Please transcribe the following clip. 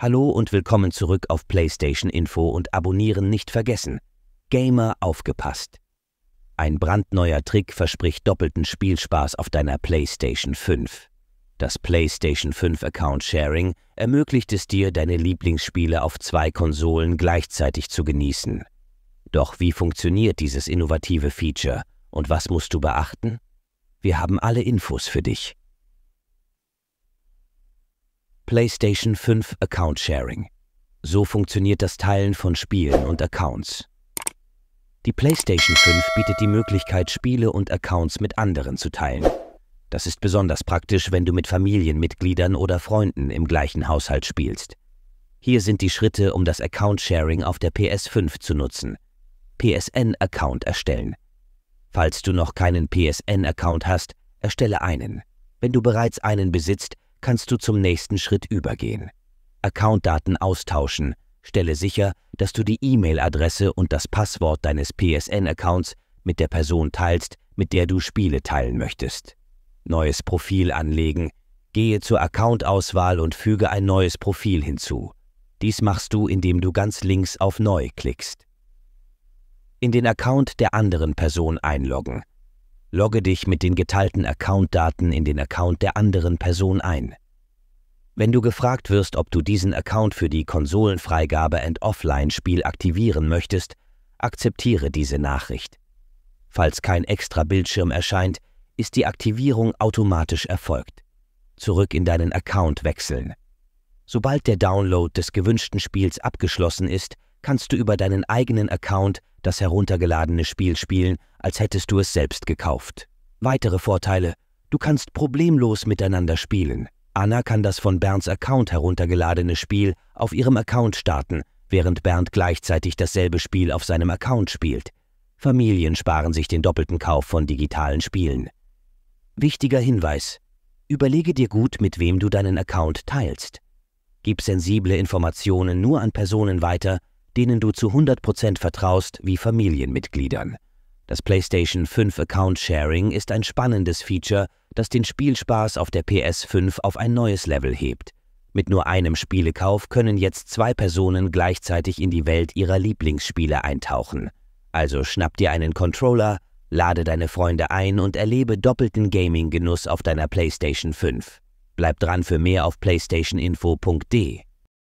Hallo und willkommen zurück auf PlayStation Info und abonnieren nicht vergessen. Gamer aufgepasst. Ein brandneuer Trick verspricht doppelten Spielspaß auf deiner PlayStation 5. Das PlayStation 5 Account Sharing ermöglicht es dir, deine Lieblingsspiele auf zwei Konsolen gleichzeitig zu genießen. Doch wie funktioniert dieses innovative Feature und was musst du beachten? Wir haben alle Infos für dich. PlayStation 5 Account Sharing. So funktioniert das Teilen von Spielen und Accounts. Die PlayStation 5 bietet die Möglichkeit, Spiele und Accounts mit anderen zu teilen. Das ist besonders praktisch, wenn du mit Familienmitgliedern oder Freunden im gleichen Haushalt spielst. Hier sind die Schritte, um das Account-Sharing auf der PS5 zu nutzen. PSN-Account erstellen. Falls du noch keinen PSN-Account hast, erstelle einen. Wenn du bereits einen besitzt, kannst du zum nächsten Schritt übergehen. Accountdaten austauschen. Stelle sicher, dass du die E-Mail-Adresse und das Passwort deines PSN-Accounts mit der Person teilst, mit der du Spiele teilen möchtest. Neues Profil anlegen. Gehe zur Account-Auswahl und füge ein neues Profil hinzu. Dies machst du, indem du ganz links auf Neu klickst. In den Account der anderen Person einloggen. Logge dich mit den geteilten Accountdaten in den Account der anderen Person ein. Wenn du gefragt wirst, ob du diesen Account für die Konsolenfreigabe and Offline-Spiel aktivieren möchtest, akzeptiere diese Nachricht. Falls kein extra Bildschirm erscheint, ist die Aktivierung automatisch erfolgt. Zurück in deinen Account wechseln. Sobald der Download des gewünschten Spiels abgeschlossen ist, kannst du über deinen eigenen Account das heruntergeladene Spiel spielen, als hättest du es selbst gekauft. Weitere Vorteile. Du kannst problemlos miteinander spielen. Anna kann das von Bernds Account heruntergeladene Spiel auf ihrem Account starten, während Bernd gleichzeitig dasselbe Spiel auf seinem Account spielt. Familien sparen sich den doppelten Kauf von digitalen Spielen. Wichtiger Hinweis. Überlege dir gut, mit wem du deinen Account teilst. Gib sensible Informationen nur an Personen weiter, denen du zu 100% vertraust, wie Familienmitgliedern. Das PlayStation 5 Account Sharing ist ein spannendes Feature, das den Spielspaß auf der PS5 auf ein neues Level hebt. Mit nur einem Spielekauf können jetzt zwei Personen gleichzeitig in die Welt ihrer Lieblingsspiele eintauchen. Also schnapp dir einen Controller, lade deine Freunde ein und erlebe doppelten Gaming-Genuss auf deiner PlayStation 5. Bleib dran für mehr auf playstationinfo.de.